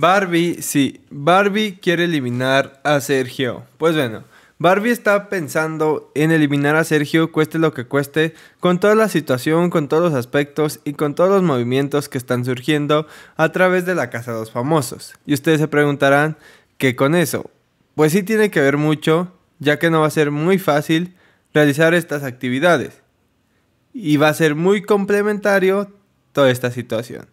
Barbie, sí, Barbie quiere eliminar a Sergio. Pues bueno, Barbie está pensando en eliminar a Sergio, cueste lo que cueste, con toda la situación, con todos los aspectos y con todos los movimientos que están surgiendo a través de la Casa de los Famosos. Y ustedes se preguntarán, ¿qué con eso? Pues sí tiene que ver mucho, ya que no va a ser muy fácil realizar estas actividades. Y va a ser muy complementario toda esta situación.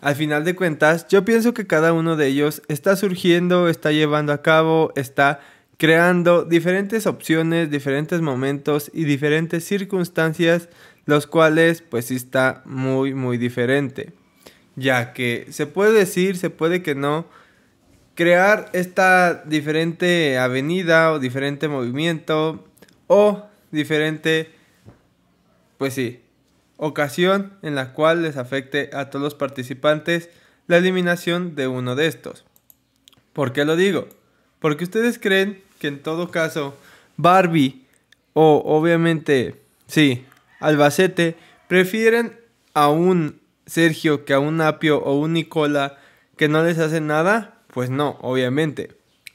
Al final de cuentas, yo pienso que cada uno de ellos está surgiendo, está llevando a cabo, está creando diferentes opciones, diferentes momentos y diferentes circunstancias, los cuales pues sí está muy muy diferente. Ya que se puede decir, se puede que no, crear esta diferente avenida o diferente movimiento o diferente, pues sí, ocasión en la cual les afecte a todos los participantes la eliminación de uno de estos. ¿Por qué lo digo? Porque ustedes creen que en todo caso Barbie o obviamente, sí, Albacete prefieren a un Sergio que a un Apio o un Nicola que no les hace nada. Pues no, obviamente.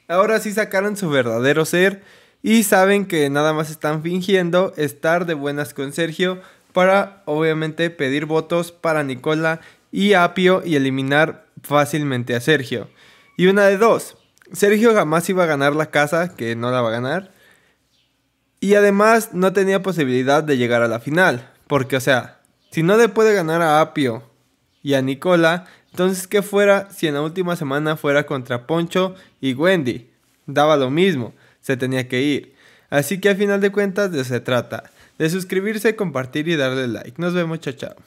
Ahora sí sacaron su verdadero ser y saben que nada más están fingiendo estar de buenas con Sergio para obviamente pedir votos para Nicola y Apio y eliminar fácilmente a Sergio. Y una de dos, Sergio jamás iba a ganar la casa, que no la va a ganar. Y además no tenía posibilidad de llegar a la final, porque o sea, si no le puede ganar a Apio y a Nicola, entonces que fuera si en la última semana fuera contra Poncho y Wendy, daba lo mismo, se tenía que ir. Así que a final de cuentas de se trata, de suscribirse, compartir y darle like. Nos vemos, chao, chao.